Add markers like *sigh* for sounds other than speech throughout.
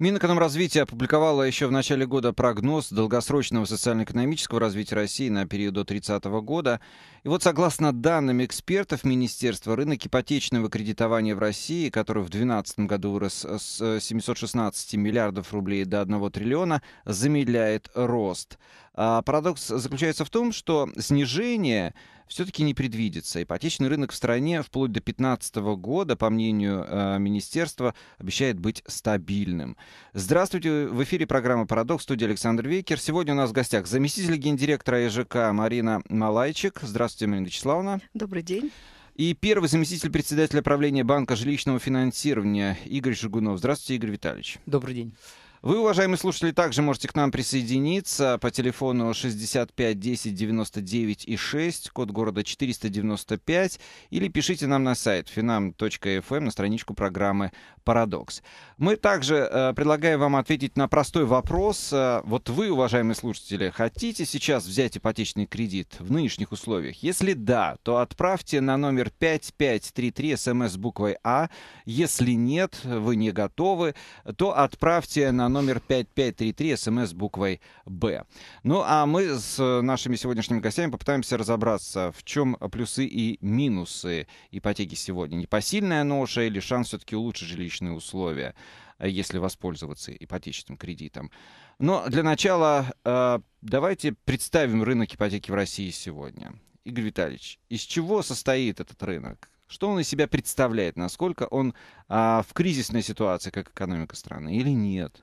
Минэкономразвитие опубликовало еще в начале года прогноз долгосрочного социально-экономического развития России на период до 30 года. И вот согласно данным экспертов Министерства, рынок ипотечного кредитования в России, который в 2012 году вырос с 716 э, миллиардов рублей до 1 триллиона, замедляет рост. А парадокс заключается в том, что снижение все-таки не предвидится. Ипотечный рынок в стране вплоть до 2015 года, по мнению э, министерства, обещает быть стабильным. Здравствуйте, в эфире программа «Парадокс», студия Александр Вейкер. Сегодня у нас в гостях заместитель гендиректора ЕЖК Марина Малайчик. Здравствуйте, Марина Вячеславовна. Добрый день. И первый заместитель председателя правления Банка жилищного финансирования Игорь Жигунов. Здравствуйте, Игорь Витальевич. Добрый день. Вы, уважаемые слушатели, также можете к нам присоединиться по телефону 65 10 99 и 6, код города 495, или пишите нам на сайт finam.fm эм на страничку программы «Парадокс». Мы также э, предлагаем вам ответить на простой вопрос. Э, вот вы, уважаемые слушатели, хотите сейчас взять ипотечный кредит в нынешних условиях? Если да, то отправьте на номер 5533 смс эм буквой «А». Если нет, вы не готовы, то отправьте на на номер 5533, смс эм буквой «Б». Ну, а мы с э, нашими сегодняшними гостями попытаемся разобраться, в чем плюсы и минусы ипотеки сегодня. Непосильная ноша или шанс все-таки улучшить жилищные условия, э, если воспользоваться ипотечным кредитом. Но для начала э, давайте представим рынок ипотеки в России сегодня. Игорь Витальевич, из чего состоит этот рынок? Что он из себя представляет? Насколько он а, в кризисной ситуации, как экономика страны, или нет?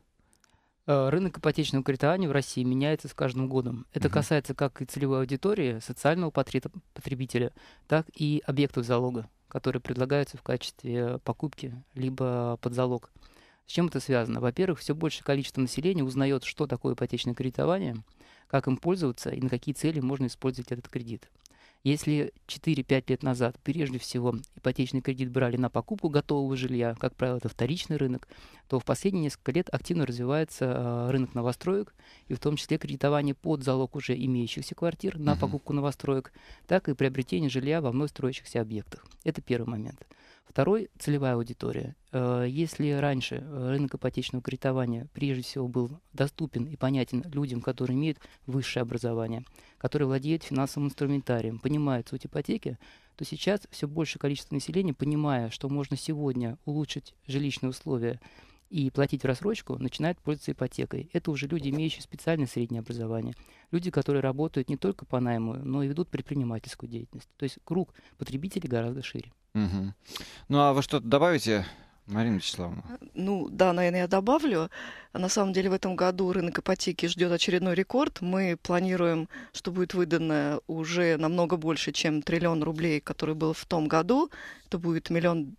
Э, рынок ипотечного кредитования в России меняется с каждым годом. Это угу. касается как и целевой аудитории, социального потребителя, так и объектов залога, которые предлагаются в качестве покупки либо под залог. С чем это связано? Во-первых, все большее количество населения узнает, что такое ипотечное кредитование, как им пользоваться и на какие цели можно использовать этот кредит. Если 4-5 лет назад прежде всего ипотечный кредит брали на покупку готового жилья, как правило, это вторичный рынок, то в последние несколько лет активно развивается а, рынок новостроек, и в том числе кредитование под залог уже имеющихся квартир на uh покупку новостроек, так и приобретение жилья во вновь строящихся объектах. Это первый момент. Второй – целевая аудитория. Э, если раньше э, рынок ипотечного кредитования прежде всего был доступен и понятен людям, которые имеют высшее образование, которые владеют финансовым инструментарием, понимают суть ипотеки, то сейчас все большее количество населения, понимая, что можно сегодня улучшить жилищные условия и платить в рассрочку, начинают пользоваться ипотекой. Это уже люди, имеющие специальное среднее образование, люди, которые работают не только по найму, но и ведут предпринимательскую деятельность. То есть круг потребителей гораздо шире. Угу. Ну а вы что-то добавите? Марина Вячеславовна. А, ну да, наверное, я добавлю. На самом деле в этом году рынок ипотеки ждет очередной рекорд. Мы планируем, что будет выдано уже намного больше, чем триллион рублей, который был в том году. Это будет миллион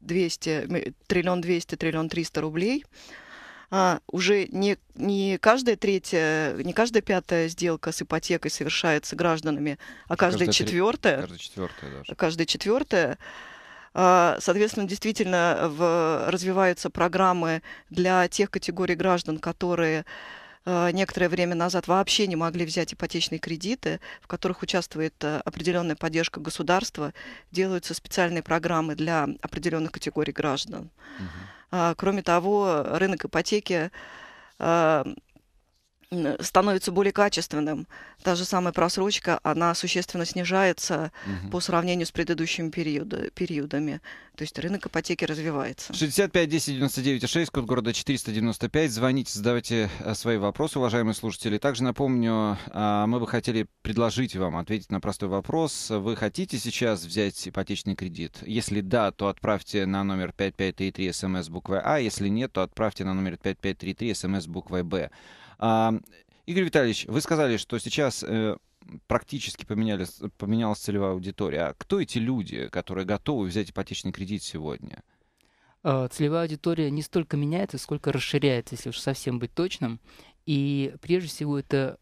200, триллион 200, триллион 300 рублей, а, уже не, не каждая третья, не каждая пятая сделка с ипотекой совершается гражданами, а каждая, четвертая. Каждая четвертая даже. Каждая четвертая. А, соответственно, действительно в, развиваются программы для тех категорий граждан, которые Э, некоторое время назад вообще не могли взять ипотечные кредиты, в которых участвует э, определенная поддержка государства, делаются специальные программы для определенных категорий граждан. Угу. Кроме того, рынок ипотеки э, становится более качественным. Та же самая просрочка, она существенно снижается угу. по сравнению с предыдущими периода, периодами. То есть рынок ипотеки развивается. 65 10 99 6, код города 495. Звоните, задавайте э, свои вопросы, уважаемые слушатели. Также напомню, а, мы бы хотели предложить вам ответить на простой вопрос. Вы хотите сейчас взять ипотечный кредит? Если да, то отправьте на номер 5533 смс буквой А. Если нет, то отправьте на номер 5533 смс буквой Б. Игорь Витальевич, вы сказали, что сейчас э, практически поменяли, поменялась целевая аудитория. А кто эти люди, которые готовы взять ипотечный кредит сегодня? Э, целевая аудитория не столько меняется, сколько расширяется, если уж совсем быть точным. И прежде всего это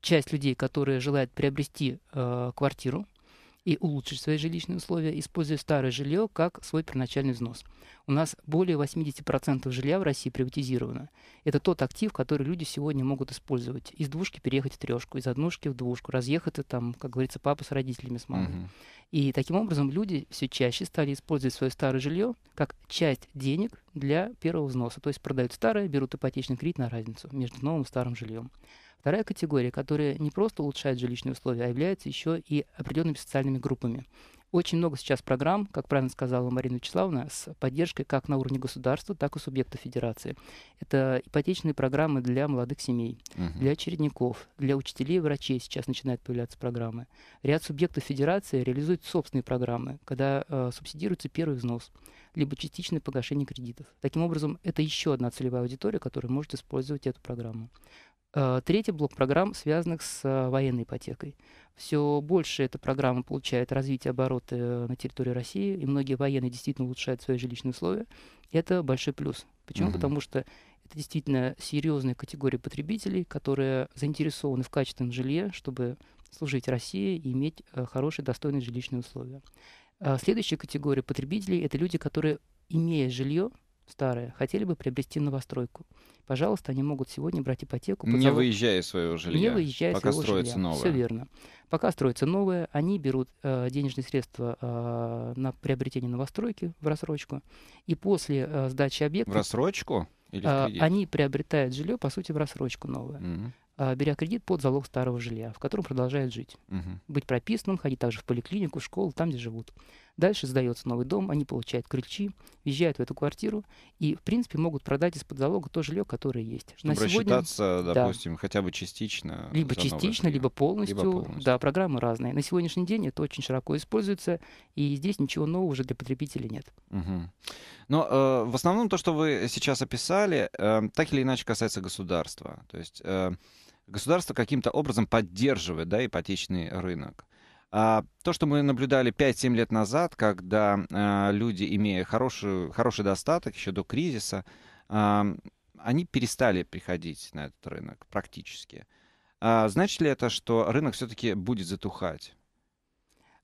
часть людей, которые желают приобрести э, квартиру, и улучшить свои жилищные условия, используя старое жилье как свой первоначальный взнос. У нас более 80% жилья в России приватизировано. Это тот актив, который люди сегодня могут использовать. Из двушки переехать в трешку, из однушки в двушку, разъехаться там, как говорится, папа с родителями, с мамой. Угу. И таким образом люди все чаще стали использовать свое старое жилье как часть денег для первого взноса. То есть продают старое, берут ипотечный кредит на разницу между новым и старым жильем. Вторая категория, которая не просто улучшает жилищные условия, а является еще и определенными социальными группами. Очень много сейчас программ, как правильно сказала Марина Вячеславовна, с поддержкой как на уровне государства, так и субъекта федерации. Это ипотечные программы для молодых семей, угу. для очередников, для учителей и врачей сейчас начинают появляться программы. Ряд субъектов федерации реализует собственные программы, когда э, субсидируется первый взнос, либо частичное погашение кредитов. Таким образом, это еще одна целевая аудитория, которая может использовать эту программу. Э, третий блок программ, связанных с э, военной ипотекой. Все больше эта программа получает развитие обороты э, на территории России, и многие военные действительно улучшают свои жилищные условия. Это большой плюс. Почему? Угу. Потому что это действительно серьезная категория потребителей, которые заинтересованы в качественном жилье, чтобы служить России и иметь хорошие, достойные жилищные условия. Следующая категория потребителей – это люди, которые, имея жилье, старые, хотели бы приобрести новостройку. Пожалуйста, они могут сегодня брать ипотеку. Не залог... выезжая из своего жилья. Не выезжая Пока своего строится жилья. новое. Все верно. Пока строится новое, они берут э, денежные средства э, на приобретение новостройки в рассрочку. И после э, сдачи объекта... В рассрочку? Или в э, они приобретают жилье, по сути, в рассрочку новое. Угу беря кредит под залог старого жилья, в котором продолжает жить, угу. быть прописанным, ходить также в поликлинику, в школу, там, где живут. Дальше сдается новый дом, они получают ключи, въезжают в эту квартиру и, в принципе, могут продать из-под залога то жилье, которое есть. Чтобы На рассчитаться, сегодня, допустим, да, хотя бы частично. Либо частично, либо полностью, либо полностью. Да, программы разные. На сегодняшний день это очень широко используется, и здесь ничего нового уже для потребителей нет. Угу. Но э, в основном то, что вы сейчас описали, э, так или иначе касается государства. То есть э, государство каким-то образом поддерживает да, ипотечный рынок. А, то, что мы наблюдали 5-7 лет назад, когда а, люди, имея хороший, хороший достаток еще до кризиса, они перестали приходить на этот рынок практически. А значит ли это, что рынок все-таки будет затухать?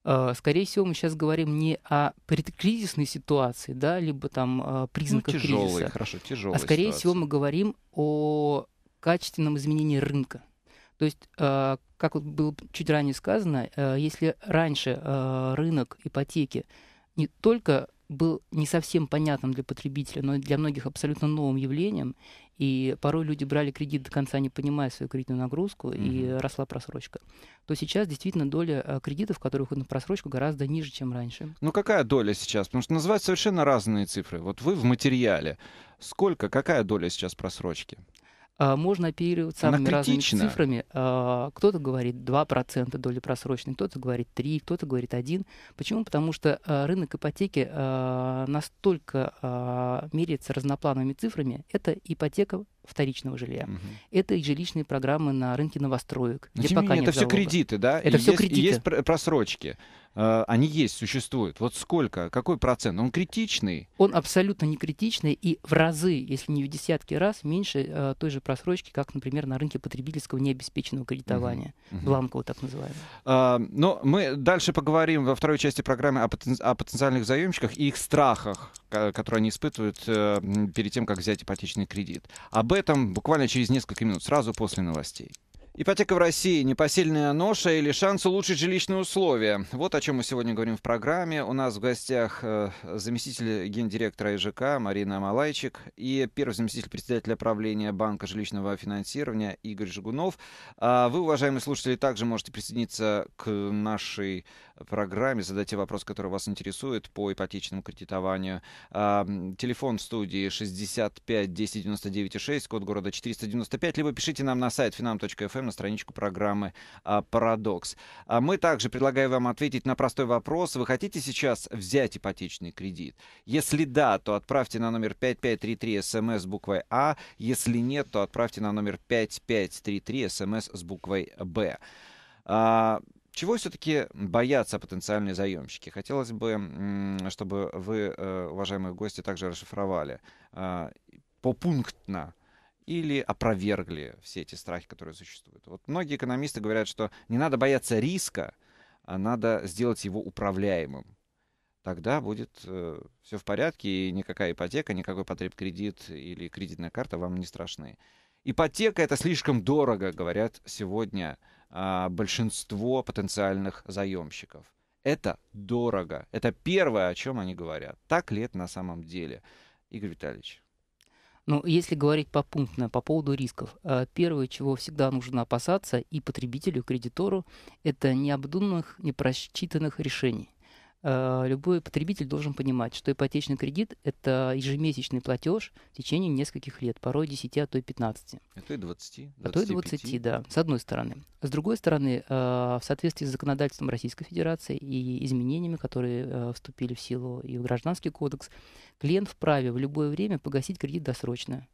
Скорее всего, мы сейчас говорим не о предкризисной ситуации, да, либо там ну, признаках ну, тяжелый, кризиса. хорошо, тяжелой А скорее ситуации. всего мы говорим о качественном изменении рынка. То есть, э, как было чуть ранее сказано, э, если раньше э, рынок ипотеки не только был не совсем понятным для потребителя, но для многих абсолютно новым явлением. И порой люди брали кредит до конца, не понимая свою кредитную нагрузку, mm и росла просрочка. То сейчас действительно доля кредитов, которые уходят на просрочку, гораздо ниже, чем раньше. Ну какая доля сейчас? Потому что называют совершенно разные цифры. Вот вы в материале. Сколько, какая доля сейчас просрочки? А, можно оперировать самыми Она разными цифрами. А, кто-то говорит 2% доли просроченной, кто-то говорит 3, кто-то говорит 1. Почему? Потому что а, рынок ипотеки настолько меряется разноплановыми цифрами. Это ипотека вторичного жилья. Угу. Это и жилищные программы на рынке новостроек. где пока менее, это все кредиты, да? Это и все есть, кредиты. Есть просрочки. Э, они есть, существуют. Вот сколько, какой процент? Он критичный? Он абсолютно не критичный и в разы, если не в десятки раз, меньше э, той же просрочки, как, например, на рынке потребительского необеспеченного кредитования, uh-huh. бланкового так называемого. А, но ну, мы дальше поговорим во второй части программы о, потен- о потенциальных заемщиках и их страхах, которые они испытывают э, перед тем, как взять ипотечный кредит. Об этом буквально через несколько минут, сразу после новостей. Ипотека в России – непосильная ноша или шанс улучшить жилищные условия. Вот о чем мы сегодня говорим в программе. У нас в гостях э, заместитель гендиректора ИЖК Марина Малайчик и первый заместитель председателя правления Банка жилищного финансирования Игорь Жигунов. А вы, уважаемые слушатели, также можете присоединиться к нашей программе. Задайте вопрос, который вас интересует по ипотечному кредитованию. А, телефон в студии 65 10 99 6, код города 495, либо пишите нам на сайт finam.fm эм, на страничку программы а, «Парадокс». А мы также предлагаем вам ответить на простой вопрос. Вы хотите сейчас взять ипотечный кредит? Если да, то отправьте на номер 5533 эм смс буквой «А». Если нет, то отправьте на номер 5533 смс эм с буквой «Б». Чего все-таки боятся потенциальные заемщики? Хотелось бы, чтобы вы, э, уважаемые гости, также расшифровали э, попунктно или опровергли все эти страхи, которые существуют. Вот многие экономисты говорят, что не надо бояться риска, а надо сделать его управляемым. Тогда будет э, все в порядке, и никакая ипотека, никакой потреб кредит или кредитная карта вам не страшны. Ипотека это слишком дорого, говорят сегодня а, большинство потенциальных заемщиков. Это дорого. Это первое, о чем они говорят. Так ли это на самом деле? Игорь Витальевич. Ну, если говорить попунктно по поводу рисков, э, первое, чего всегда нужно опасаться и потребителю, и кредитору, это необдуманных, непросчитанных решений. Э, любой потребитель должен понимать, что ипотечный кредит – это ежемесячный платеж в течение нескольких лет, порой 10, а то и 15. А то и 20. 25. А то и 20, да, с одной стороны. С другой стороны, э, в соответствии с законодательством Российской Федерации и изменениями, которые э, вступили в силу и в Гражданский кодекс, клиент вправе в любое время погасить кредит досрочно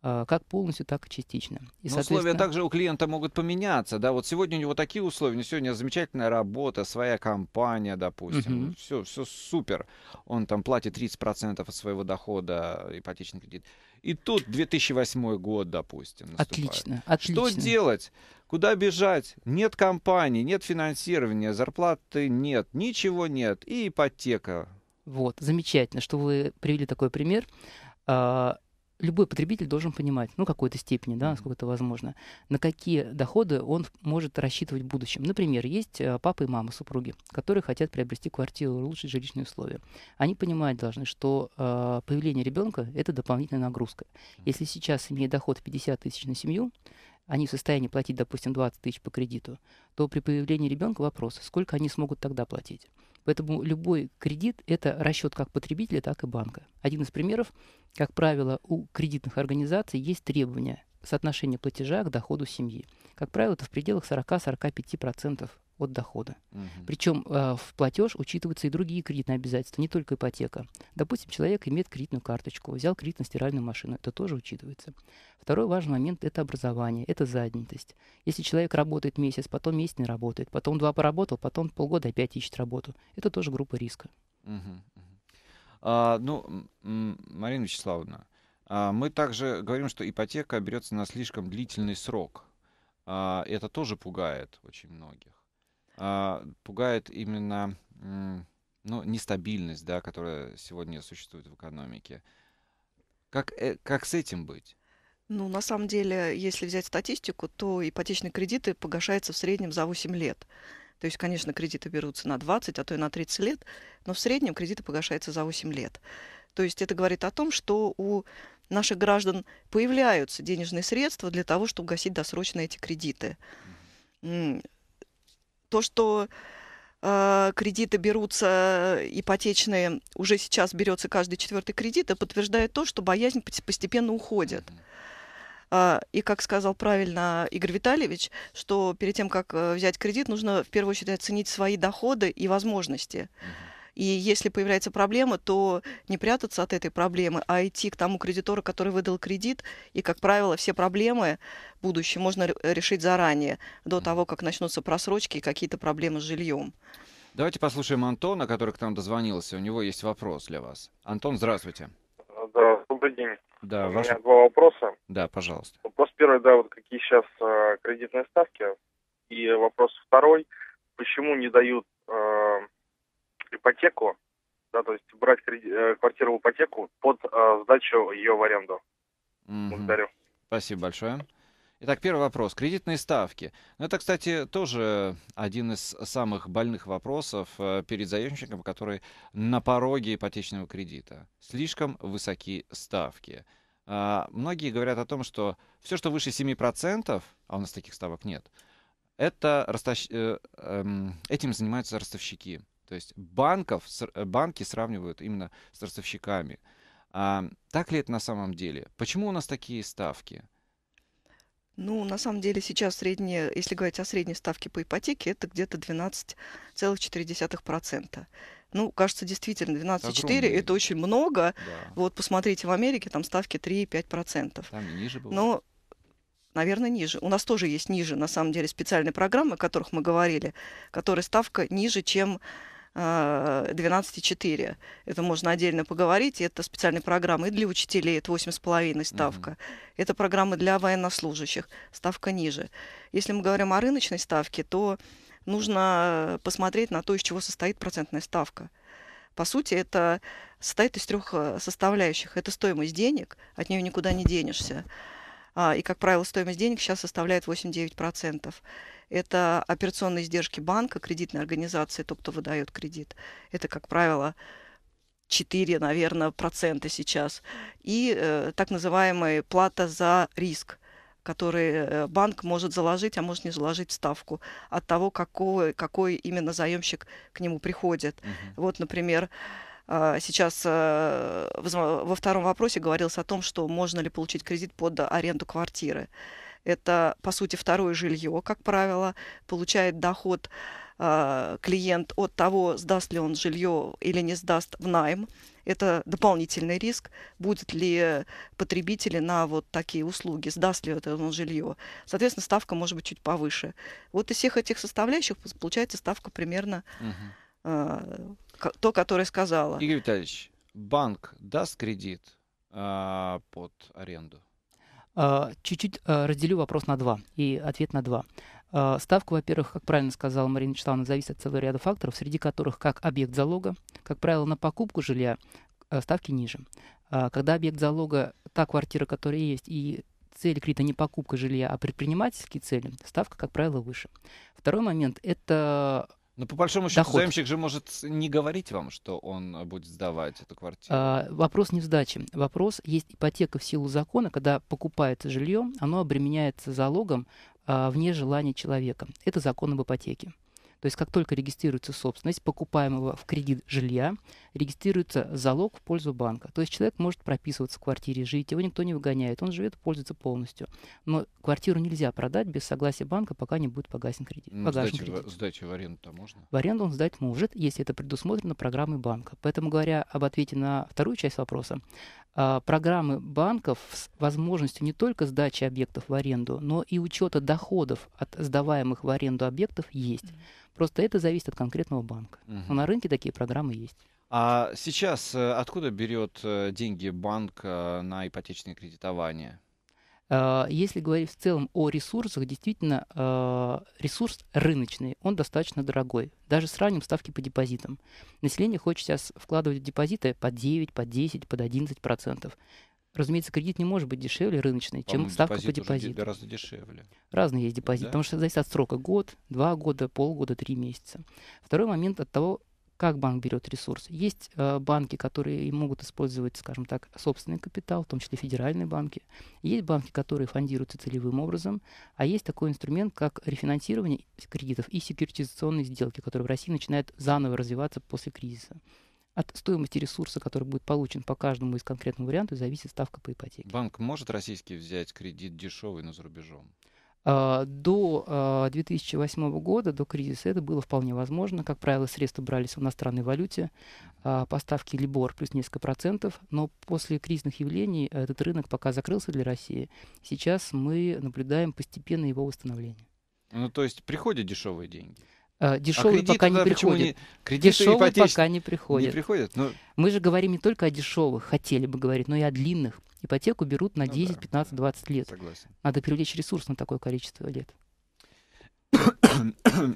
а, как полностью, так и частично. И, Но условия также у клиента могут поменяться, да, вот сегодня у него такие условия, сегодня замечательная работа, своя компания, допустим, угу. все, все супер, он там платит 30% от своего дохода ипотечный кредит. И тут 2008 год, допустим, наступает. Отлично, отлично. Что делать? Куда бежать? Нет компании, нет финансирования, зарплаты нет, ничего нет, и ипотека. Вот, замечательно, что вы привели такой пример а, любой потребитель должен понимать, ну, какой-то степени, да, насколько это возможно, на какие доходы он может рассчитывать в будущем. Например, есть э, папа и мама супруги, которые хотят приобрести квартиру, улучшить жилищные условия. Они понимать должны, что э, появление ребенка – это дополнительная нагрузка. Если сейчас, имея доход 50 тысяч на семью, они в состоянии платить, допустим, 20 тысяч по кредиту, то при появлении ребенка вопрос, сколько они смогут тогда платить. Поэтому любой кредит – это расчет как потребителя, так и банка. Один из примеров, как правило, у кредитных организаций есть требования соотношение платежа к доходу семьи. Как правило, это в пределах 40-45% от дохода. Угу. Причем э, в платеж учитываются и другие кредитные обязательства, не только ипотека. Допустим, человек имеет кредитную карточку, взял кредит на стиральную машину, это тоже учитывается. Второй важный момент – это образование, это заднятость. Если человек работает месяц, потом месяц не работает, потом два поработал, потом полгода опять ищет работу, это тоже группа риска. Угу, А, ну, Марина Вячеславовна, а, мы также говорим, что ипотека берется на слишком длительный срок. А, это тоже пугает очень многих. А, пугает именно ну, нестабильность, да, которая сегодня существует в экономике. Как, э, как с этим быть? Ну, на самом деле, если взять статистику, то ипотечные кредиты погашаются в среднем за 8 лет. То есть, конечно, кредиты берутся на 20, а то и на 30 лет, но в среднем кредиты погашаются за 8 лет. То есть это говорит о том, что у наших граждан появляются денежные средства для того, чтобы гасить досрочно эти кредиты. То, что э, кредиты берутся ипотечные, уже сейчас берется каждый четвертый кредит, это подтверждает то, что боязнь постепенно уходит. А, и, как сказал правильно Игорь Витальевич, что перед тем, как э, взять кредит, нужно в первую очередь оценить свои доходы и возможности. Uh-huh и если появляется проблема, то не прятаться от этой проблемы, а идти к тому кредитору, который выдал кредит. И, как правило, все проблемы будущие можно решить заранее, до того, как начнутся просрочки и какие-то проблемы с жильем. Давайте послушаем Антона, который к нам дозвонился. У него есть вопрос для вас. Антон, здравствуйте. Ну да, добрый день. Да, У ваш... меня два вопроса. Да, пожалуйста. Вопрос первый, да, вот какие сейчас э, кредитные ставки. И вопрос второй, почему не дают э, ипотеку, да, то есть брать э, квартиру в ипотеку под э, сдачу ее в аренду. Mm-hmm. Благодарю. Спасибо большое. Итак, первый вопрос. Кредитные ставки. Ну, это, кстати, тоже один из самых больных вопросов э, перед заемщиком, который на пороге ипотечного кредита. Слишком высоки ставки. А, многие говорят о том, что все, что выше 7%, а у нас таких ставок нет, это растащ... Э, эм, этим занимаются ростовщики. То есть банков, э, банки сравнивают именно с ростовщиками. А, так ли это на самом деле? Почему у нас такие ставки? Ну, на самом деле сейчас средняя, если говорить о средней ставке по ипотеке, это где-то 12,4%. Ну, кажется, действительно, 12,4 это, это очень много. Да. Вот посмотрите, в Америке там ставки 3,5%. Там ниже было. Но наверное, ниже. У нас тоже есть ниже, на самом деле, специальные программы, о которых мы говорили, которые ставка ниже, чем 12,4. Э, это можно отдельно поговорить. Это специальные программы и для учителей, это 8,5 ставка. Mm-hmm. Это программы для военнослужащих, ставка ниже. Если мы говорим о рыночной ставке, то нужно посмотреть на то, из чего состоит процентная ставка. По сути, это состоит из трех э, составляющих. Это стоимость денег, от нее никуда не денешься. А, и, как правило, стоимость денег сейчас составляет 8-9%. Это операционные издержки банка, кредитной организации, тот, кто выдает кредит. Это, как правило, 4, наверное, процента сейчас. И э, так называемая плата за риск который э, банк может заложить, а может не заложить ставку от того, какого, какой именно заемщик к нему приходит. Uh-huh. Вот, например, а, сейчас э, во втором вопросе говорилось о том, что можно ли получить кредит под аренду квартиры. Это, по сути, второе жилье, как правило, получает доход а, клиент от того, сдаст ли он жилье или не сдаст в найм. Это дополнительный риск, будет ли потребители на вот такие услуги, сдаст ли это он жилье. Соответственно, ставка может быть чуть повыше. Вот из всех этих составляющих получается ставка примерно угу. Э, то, которое сказала. Игорь Витальевич, банк даст кредит а, под аренду? А, чуть-чуть а, разделю вопрос на два и ответ на два. А, ставка, во-первых, как правильно сказала Марина Вячеславовна, зависит от целого ряда факторов, среди которых как объект залога, как правило, на покупку жилья э, ставки ниже. Когда объект залога, та квартира, которая есть, и цель кредита не покупка жилья, а предпринимательские цели, ставка, как правило, выше. Второй момент – это но ну, по большому счету доход. заемщик же может не говорить вам, что он э, будет сдавать эту квартиру. А, вопрос не в сдаче. Вопрос есть ипотека в силу закона, когда покупается жилье, оно обременяется залогом а, вне желания человека. Это закон об ипотеке. То есть как только регистрируется собственность покупаемого в кредит жилья, регистрируется залог в пользу банка. То есть человек может прописываться в квартире, жить, его никто не выгоняет, он живет, пользуется полностью. Но квартиру нельзя продать без согласия банка, пока не будет погасен кредит. Ну, погашен сдачи, кредит. В, сдачи в аренду-то можно? В аренду он сдать может, если это предусмотрено программой банка. Поэтому, говоря об ответе на вторую часть вопроса, а, программы банков с возможностью не только сдачи объектов в аренду, но и учета доходов от сдаваемых в аренду объектов есть. Mm-hmm. Просто это зависит от конкретного банка. Mm-hmm. Но на рынке такие программы есть. А сейчас э, откуда берет э, деньги банк э, на ипотечное кредитование? А, если говорить в целом о ресурсах, действительно, а, ресурс рыночный, он достаточно дорогой. Даже сравним ставки по депозитам. Население хочет сейчас вкладывать в депозиты по 9, по 10, под 11 процентов. Разумеется, кредит не может быть дешевле рыночной, чем ставка депозит по депозиту. гораздо дешевле. Разные есть депозиты, да? потому что это зависит от срока. Год, два года, полгода, три месяца. Второй момент от того, как банк берет ресурс. Есть э, банки, которые могут использовать, скажем так, собственный капитал, в том числе федеральные банки. Есть банки, которые фондируются целевым образом, а есть такой инструмент, как рефинансирование кредитов и секьюритизационные сделки, которые в России начинают заново развиваться после кризиса. От стоимости ресурса, который будет получен по каждому из конкретных вариантов, зависит ставка по ипотеке. Банк может российский взять кредит дешевый, но за рубежом? А, до 2008 а, года, до кризиса, это было вполне возможно. Как правило, средства брались в иностранной валюте, а, поставки Либор плюс несколько процентов, но после кризисных явлений этот рынок пока закрылся для России. Сейчас мы наблюдаем постепенное его восстановление. Ну, то есть приходят дешевые деньги? Э, дешевые а пока не приходят. Не... Кредиты дешевые пока не приходят. Не ну, приходят но... Мы же говорим не только о дешевых, хотели бы говорить, но и о длинных. Ипотеку берут на 10, ну, да, 15, 20 лет. Согласен. Надо привлечь ресурс на такое количество лет. *coughs*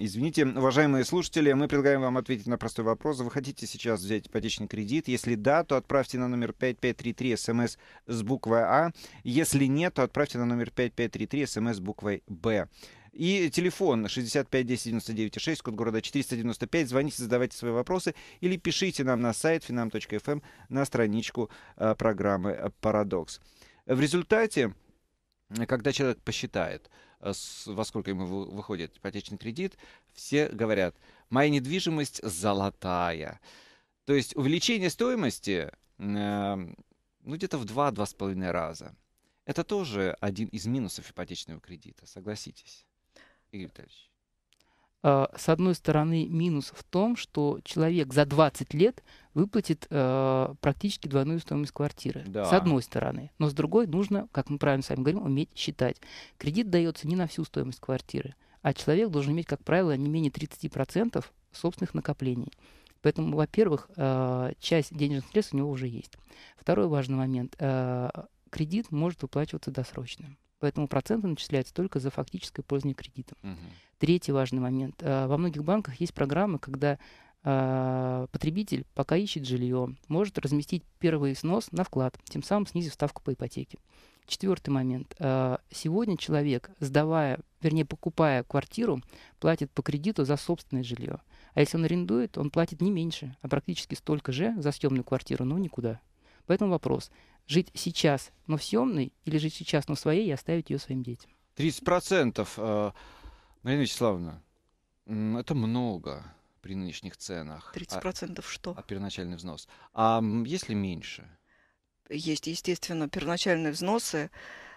Извините, уважаемые слушатели, мы предлагаем вам ответить на простой вопрос. Вы хотите сейчас взять ипотечный кредит? Если да, то отправьте на номер 5533 смс эм с буквой А. Если нет, то отправьте на номер 5533 смс эм с буквой Б. И телефон 65 10 99 6, код города 495. Звоните, задавайте свои вопросы или пишите нам на сайт finam.fm эм на страничку э, программы э, «Парадокс». В результате, когда человек посчитает, э, во сколько ему выходит ипотечный кредит, все говорят, моя недвижимость золотая. То есть увеличение стоимости ну, где-то в 2-2,5 раза. Это тоже один из минусов ипотечного кредита, согласитесь. Игорь Витальевич? А, с одной стороны, минус в том, что человек за 20 лет выплатит а, практически двойную стоимость квартиры. Да. С одной стороны. Но с другой нужно, как мы правильно с вами говорим, уметь считать. Кредит дается не на всю стоимость квартиры, а человек должен иметь, как правило, не менее 30% собственных накоплений. Поэтому, во-первых, а, часть денежных средств у него уже есть. Второй важный момент. Кредит может выплачиваться досрочно. Поэтому проценты начисляются только за фактическое пользование кредитом. Угу. Третий важный момент. Э, во многих банках есть программы, когда э, потребитель, пока ищет жилье, может разместить первый снос на вклад, тем самым снизив ставку по ипотеке. Четвертый момент. Э, сегодня человек, сдавая, вернее, покупая квартиру, платит по кредиту за собственное жилье. А если он арендует, он платит не меньше, а практически столько же за съемную квартиру, но никуда. Поэтому вопрос, жить сейчас, но в съемной, или жить сейчас, но в своей, и оставить ее своим детям. 30 процентов, э, Марина Вячеславовна, это много при нынешних ценах. 30 а процентов что? А первоначальный взнос. А если меньше? Есть, естественно, первоначальные взносы.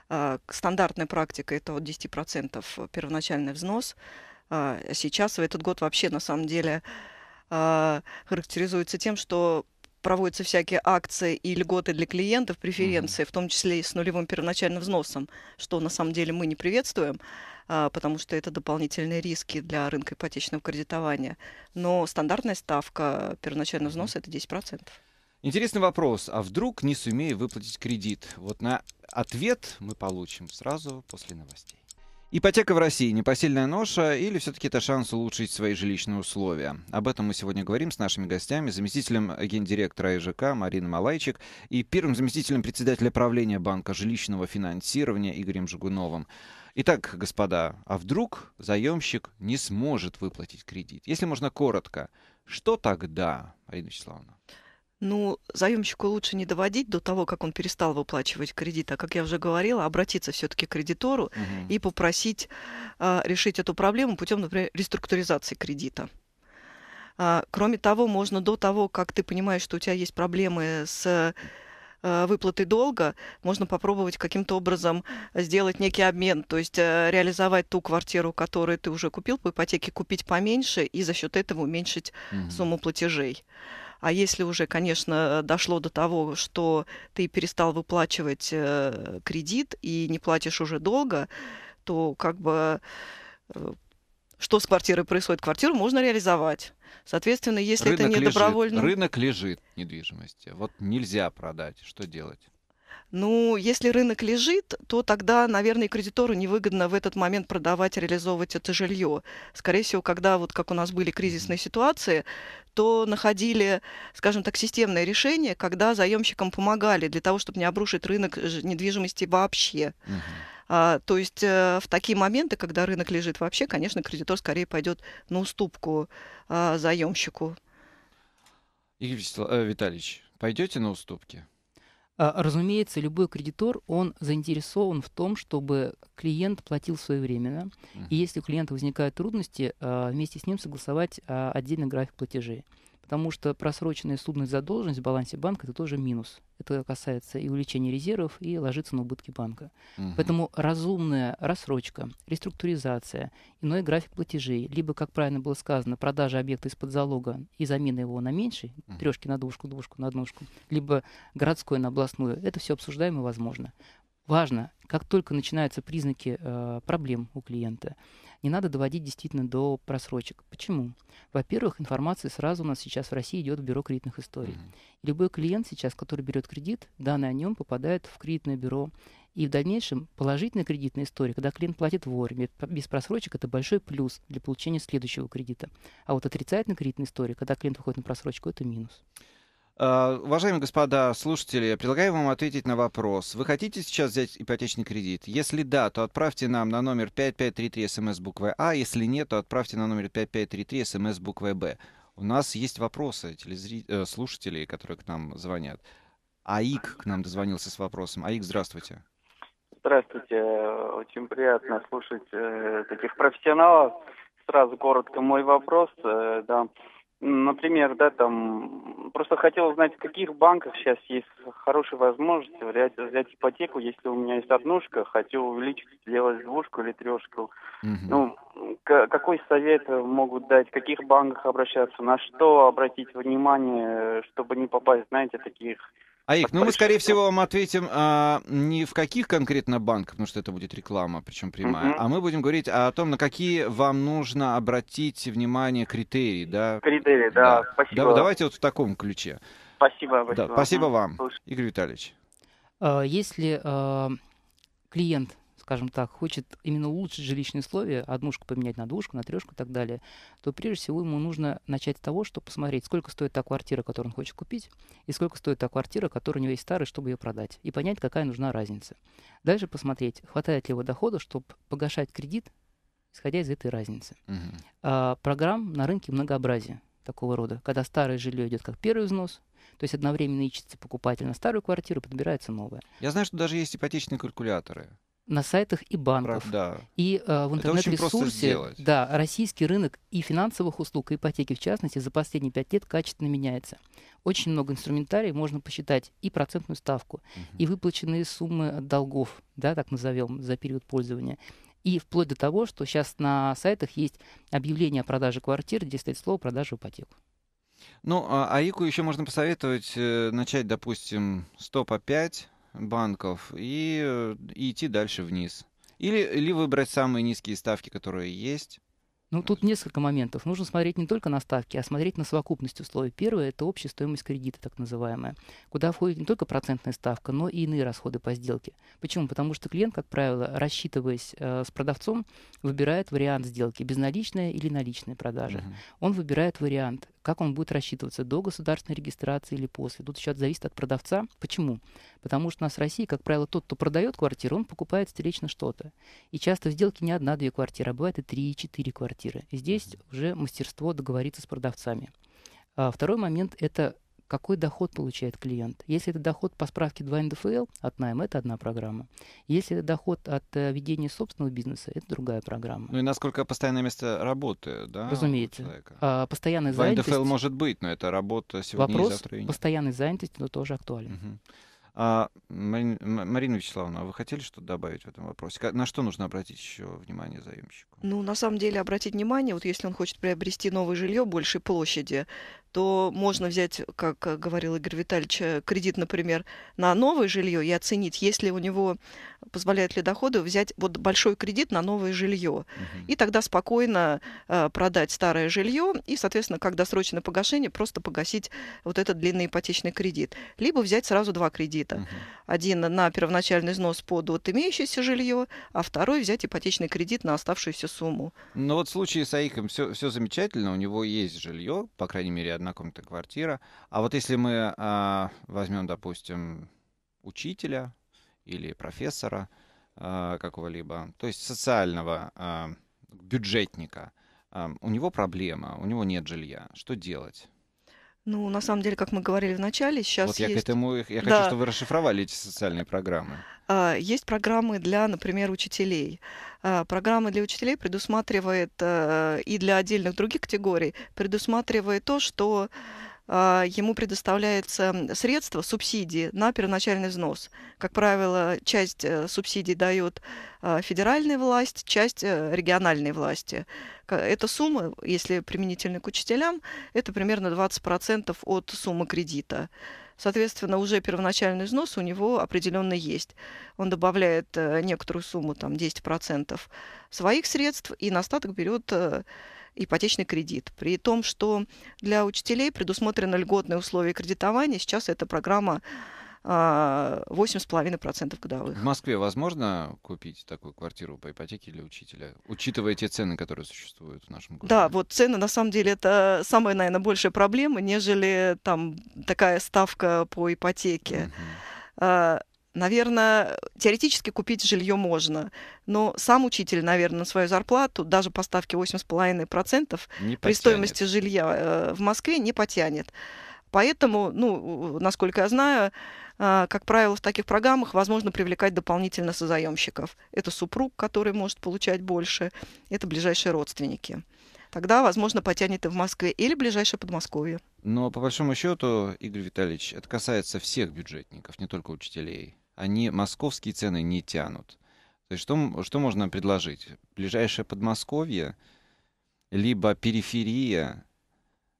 Э, стандартная практика – это от 10% первоначальный взнос. Э, а, а, сейчас в этот год вообще, на самом деле, характеризуется тем, что проводятся всякие акции и льготы для клиентов, преференции, mm-hmm. в том числе и с нулевым первоначальным взносом, что на самом деле мы не приветствуем, а, потому что это дополнительные риски для рынка ипотечного кредитования. Но стандартная ставка первоначального взноса это 10%. Интересный вопрос. А вдруг не сумею выплатить кредит? Вот на ответ мы получим сразу после новостей. Ипотека в России – непосильная ноша или все-таки это шанс улучшить свои жилищные условия? Об этом мы сегодня говорим с нашими гостями, заместителем гендиректора ИЖК Марина Малайчик и первым заместителем председателя правления Банка жилищного финансирования Игорем Жигуновым. Итак, господа, а вдруг заемщик не сможет выплатить кредит? Если можно коротко, что тогда, Марина Вячеславовна? Ну, заемщику лучше не доводить до того, как он перестал выплачивать кредит, а, как я уже говорила, обратиться все-таки к кредитору угу. и попросить а, решить эту проблему путем, например, реструктуризации кредита. А, кроме того, можно до того, как ты понимаешь, что у тебя есть проблемы с а, выплатой долга, можно попробовать каким-то образом сделать некий обмен, то есть а, реализовать ту квартиру, которую ты уже купил по ипотеке, купить поменьше и за счет этого уменьшить угу. сумму платежей. А если уже, конечно, дошло до того, что ты перестал выплачивать э, кредит и не платишь уже долго, то как бы э, что с квартирой происходит? Квартиру можно реализовать. Соответственно, если рынок это не добровольно... Рынок лежит недвижимости. Вот нельзя продать. Что делать? Ну, если рынок лежит, то тогда, наверное, кредитору невыгодно в этот момент продавать, реализовывать это жилье. Скорее всего, когда, вот как у нас были кризисные ситуации, то находили, скажем так, системное решение, когда заемщикам помогали для того, чтобы не обрушить рынок недвижимости вообще. А, то есть э, в такие моменты, когда рынок лежит вообще, конечно, кредитор скорее пойдет на уступку э, заемщику. Игорь э, Витальевич, пойдете на уступки? А, разумеется, любой кредитор, он заинтересован в том, чтобы клиент платил своевременно. Uh-huh. И если у клиента возникают трудности, а, вместе с ним согласовать а, отдельный график платежей. Потому что просроченная судная задолженность в балансе банка – это тоже минус. Это касается и увеличения резервов, и ложится на убытки банка. Угу. Поэтому разумная рассрочка, реструктуризация, иной график платежей, либо, как правильно было сказано, продажа объекта из-под залога и замена его на меньший, угу. трешки на двушку, двушку на однушку, либо городской на областную – это все обсуждаемо возможно. Важно, как только начинаются признаки э, проблем у клиента – не надо доводить действительно до просрочек. Почему? Во-первых, информация сразу у нас сейчас в России идет в бюро кредитных историй. Mm-hmm. И любой клиент сейчас, который берет кредит, данные о нем попадают в кредитное бюро. И в дальнейшем положительная кредитная история, когда клиент платит вовремя, без просрочек, это большой плюс для получения следующего кредита. А вот отрицательная кредитная история, когда клиент выходит на просрочку, это минус. Э, уважаемые господа слушатели, предлагаю вам ответить на вопрос. Вы хотите сейчас взять ипотечный кредит? Если да, то отправьте нам на номер 5533 смс буквой А. Если нет, то отправьте на номер 5533 смс буквой Б. У нас есть вопросы телезри... Э, слушателей, которые к нам звонят. АИК к нам дозвонился с вопросом. АИК, здравствуйте. Здравствуйте. Очень приятно слушать э, таких профессионалов. Сразу коротко мой вопрос. Э, да. Например, да, там просто хотел узнать, в каких банках сейчас есть хорошие возможности взять, взять ипотеку, если у меня есть однушка, хочу увеличить, сделать двушку или трешку. Угу. Mm -hmm. Ну, какой совет могут дать, в каких банках обращаться, на что обратить внимание, э, чтобы не попасть, знаете, таких Аик, ну мы, скорее всего, вам ответим а, не в каких конкретно банках, потому что это будет реклама, причем прямая, mm а мы будем говорить о том, на какие вам нужно обратить внимание критерии, да? Критерии, да, да. спасибо. Да, давайте вот в таком ключе. Спасибо, спасибо. Да, спасибо вам, Слушай. Игорь Витальевич. А, если э, клиент скажем так, хочет именно улучшить жилищные условия, однушку поменять на двушку, на трешку и так далее, то прежде всего ему нужно начать с того, чтобы посмотреть, сколько стоит та квартира, которую он хочет купить, и сколько стоит та квартира, которая у него есть старая, чтобы ее продать, и понять, какая нужна разница. Дальше посмотреть, хватает ли его дохода, чтобы погашать кредит, исходя из этой разницы. Угу. А, программ на рынке многообразие такого рода, когда старое жилье идет как первый взнос, то есть одновременно ищется покупатель на старую квартиру, подбирается новая. Я знаю, что даже есть ипотечные калькуляторы на сайтах и банков, Правда. и э, в интернет-ресурсе, да, российский рынок и финансовых услуг, и ипотеки в частности, за последние пять лет качественно меняется. Очень много инструментариев, можно посчитать и процентную ставку, угу. и выплаченные суммы долгов, да, так назовем, за период пользования. И вплоть до того, что сейчас на сайтах есть объявление о продаже квартир, где стоит слово «продажа ипотеку». Ну, а АИКу еще можно посоветовать э, начать, допустим, 100 по 5, банков и, э, и идти дальше вниз. Или, или выбрать самые низкие ставки, которые есть. Ну, тут несколько моментов. Нужно смотреть не только на ставки, а смотреть на совокупность условий. Первое – это общая стоимость кредита, так называемая, куда входит не только процентная ставка, но и иные расходы по сделке. Почему? Потому что клиент, как правило, рассчитываясь э, с продавцом, выбирает вариант сделки – безналичная или наличная продажа. Uh-huh. Он выбирает вариант как он будет рассчитываться, до государственной регистрации или после. Тут еще это зависит от продавца. Почему? Потому что у нас в России, как правило, тот, кто продает квартиру, он покупает встречно что-то. И часто в сделке не одна-две квартиры, а бывает и три-четыре и квартиры. И здесь уже мастерство договориться с продавцами. А второй момент – это какой доход получает клиент. Если это доход по справке 2 НДФЛ от найма, это одна программа. Если это доход от э, ведения собственного бизнеса, это другая программа. Ну и насколько постоянное место работы, да? Разумеется. А, постоянная занятость... НДФЛ может быть, но это работа сегодня Вопрос и завтра. Вопрос постоянной занятости, но тоже актуален. Угу. А, Марина, Марина Вячеславовна, а вы хотели что-то добавить в этом вопросе? На что нужно обратить еще внимание заемщику? Ну, на самом деле, обратить внимание, вот если он хочет приобрести новое жилье большей площади, то можно взять, как говорил Игорь Витальевич, э, кредит, например, на новое жилье и оценить, если у него позволяет ли доходы, взять вот большой кредит на новое жилье. Угу. И тогда спокойно э, продать старое жилье и, соответственно, как досрочное погашение, просто погасить вот этот длинный ипотечный кредит. Либо взять сразу два кредита кредита. Угу. Один на первоначальный взнос под вот имеющееся жилье, а второй взять ипотечный кредит на оставшуюся сумму. Ну вот в случае с Аиком все, все замечательно, у него есть жилье, по крайней мере, одна комната квартира. А вот если мы а, возьмем, допустим, учителя или профессора а, какого-либо, то есть социального а, бюджетника, а, у него проблема, у него нет жилья, что делать? Ну, на самом деле, как мы говорили в начале, сейчас Вот я есть... к этому, я хочу, да. чтобы вы расшифровали эти социальные программы. А, есть программы для, например, учителей. А, Программа для учителей предусматривает э, и для отдельных других категорий предусматривает то, что а, ему предоставляется средства, субсидии на первоначальный взнос. Как правило, часть э, субсидий дает а, федеральная власть, часть э, региональной власти. Эта сумма, если применительно к учителям, это примерно 20% от суммы кредита. Соответственно, уже первоначальный взнос у него определенно есть. Он добавляет э, некоторую сумму, там 10% своих средств, и на остаток берет ипотечный кредит. При том, что для учителей предусмотрены льготные условия кредитования, сейчас эта программа 8,5% а, годовых. В Москве возможно купить такую квартиру по ипотеке для учителя, учитывая те цены, которые существуют в нашем городе? Да, вот цены, на самом деле, это самая, наверное, большая проблема, нежели там такая ставка по ипотеке. Uh-huh. Наверное, теоретически купить жилье можно, но сам учитель, наверное, на свою зарплату, даже по ставке 8,5% не при стоимости жилья э, в Москве не потянет. Поэтому, ну, насколько я знаю, э, как правило, в таких программах возможно привлекать дополнительно созаемщиков. Это супруг, который может получать больше, это ближайшие родственники. Тогда, возможно, потянет и в Москве или ближайшее Подмосковье. Но по большому счету, Игорь Витальевич, это касается всех бюджетников, не только учителей они московские цены не тянут. То есть что, что можно предложить? Ближайшее Подмосковье, либо периферия.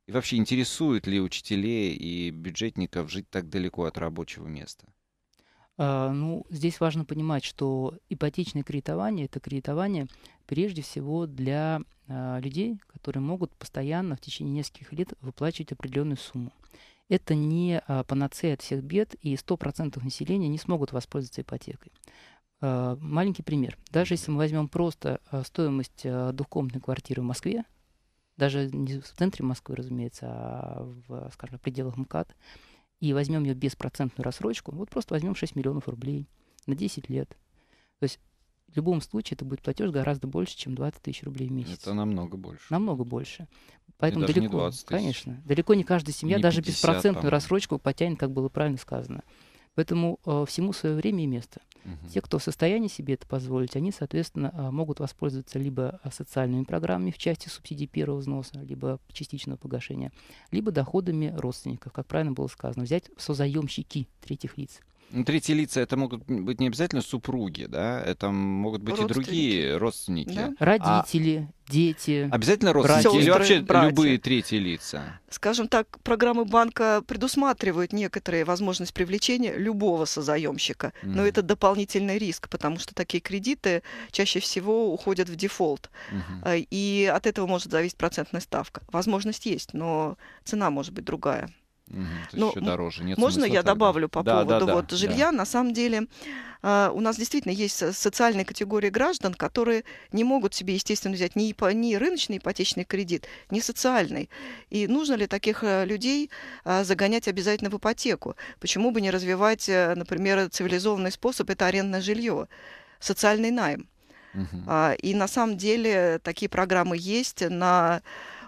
И вообще интересует ли учителей и бюджетников жить так далеко от рабочего места? А, ну, здесь важно понимать, что ипотечное кредитование – это кредитование прежде всего для а, людей, которые могут постоянно в течение нескольких лет выплачивать определенную сумму это не а, панацея от всех бед, и 100% населения не смогут воспользоваться ипотекой. А, маленький пример. Даже если мы возьмем просто а, стоимость двухкомнатной квартиры в Москве, даже не в центре Москвы, разумеется, а в, скажем, пределах МКАД, и возьмем ее беспроцентную рассрочку, вот просто возьмем 6 миллионов рублей на 10 лет. То есть в любом случае это будет платеж гораздо больше, чем 20 тысяч рублей в месяц. Это намного больше. Намного больше. Поэтому далеко, не 20 конечно, далеко не каждая семья не даже 50, беспроцентную там. рассрочку потянет, как было правильно сказано. Поэтому э, всему свое время и место. Угу. Те, кто в состоянии себе это позволить, они, соответственно, а, могут воспользоваться либо а, социальными программами в части субсидий первого взноса, либо частичного погашения, либо доходами родственников, как правильно было сказано, взять созаемщики третьих лиц. Ну, третьи лица это могут быть не обязательно супруги, да, это могут быть и другие родственники. Да? Родители, а... дети. Обязательно родственники сестры, или вообще братья. любые третьи лица? Скажем так, программы банка предусматривают некоторые возможность привлечения любого созаемщика, mm. но это дополнительный риск, потому что такие кредиты чаще всего уходят в дефолт, mm-hmm. и от этого может зависеть процентная ставка. Возможность есть, но цена может быть другая. Угу, Но еще дороже. Нет можно я добавлю по да, поводу да, да, вот жилья? Да. На самом деле а, у нас действительно есть социальные категории граждан, которые не могут себе, естественно, взять ни, ни рыночный ипотечный кредит, ни социальный. И нужно ли таких э, людей а, загонять обязательно в ипотеку? Почему бы не развивать, э, например, цивилизованный способ – это арендное жилье, социальный найм? Угу. И на самом деле такие программы есть на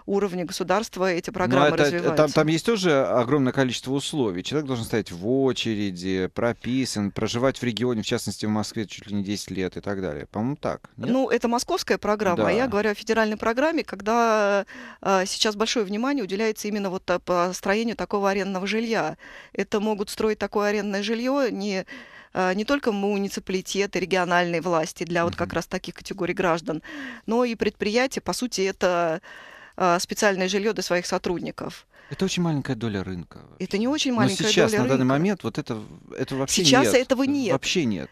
уровне государства эти ну, программы Но это, развиваются. Там, там есть тоже огромное количество условий. Человек должен стоять в очереди, прописан, проживать в регионе, в частности, в Москве чуть ли не 10 лет и так далее. По-моему, так. Нет? Ну, это московская программа, а да. а я говорю о федеральной программе, когда а, сейчас большое внимание уделяется именно вот а, по строению такого арендного жилья. Это могут строить такое арендное жилье не а, не только муниципалитеты, региональные власти для вот как раз таких категорий граждан, но и предприятия. По сути, это а, специальное жилье для своих сотрудников. Это очень маленькая доля рынка. Это не очень маленькая Но сейчас, доля на рынка. данный момент, вот это, это вообще сейчас нет. Сейчас этого нет. Вообще нет.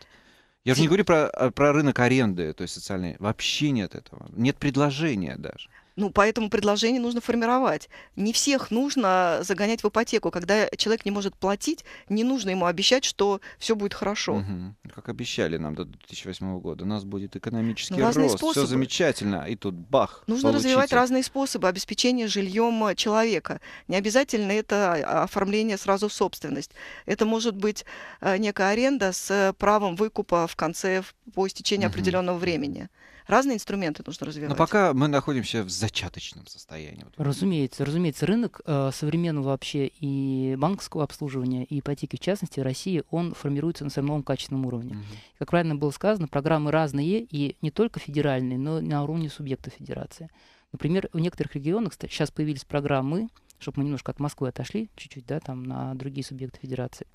Я же не говорю про, а, про рынок аренды, то есть социальный. Вообще нет этого. Нет предложения даже. Ну, поэтому предложение нужно формировать. Не всех нужно загонять в ипотеку. Когда человек не может платить, не нужно ему обещать, что все будет хорошо. Угу. Как обещали нам до 2008 года. У нас будет экономический ну, рост, все замечательно, и тут бах. Нужно получите. развивать разные способы обеспечения жильем человека. Не обязательно это оформление сразу в собственность. Это может быть э, некая аренда с э, правом выкупа в конце, по истечении угу. определенного времени разные инструменты нужно развивать. Но пока мы находимся в зачаточном состоянии. Разумеется, разумеется, рынок э, современного вообще и банковского обслуживания, и ипотеки в частности, в России, он формируется на самом качественном уровне. Угу. Как правильно было сказано, программы разные, и не только федеральные, но и на уровне субъекта федерации. Например, в некоторых регионах сейчас появились программы, чтобы мы немножко от Москвы отошли чуть-чуть, да, там на другие субъекты федерации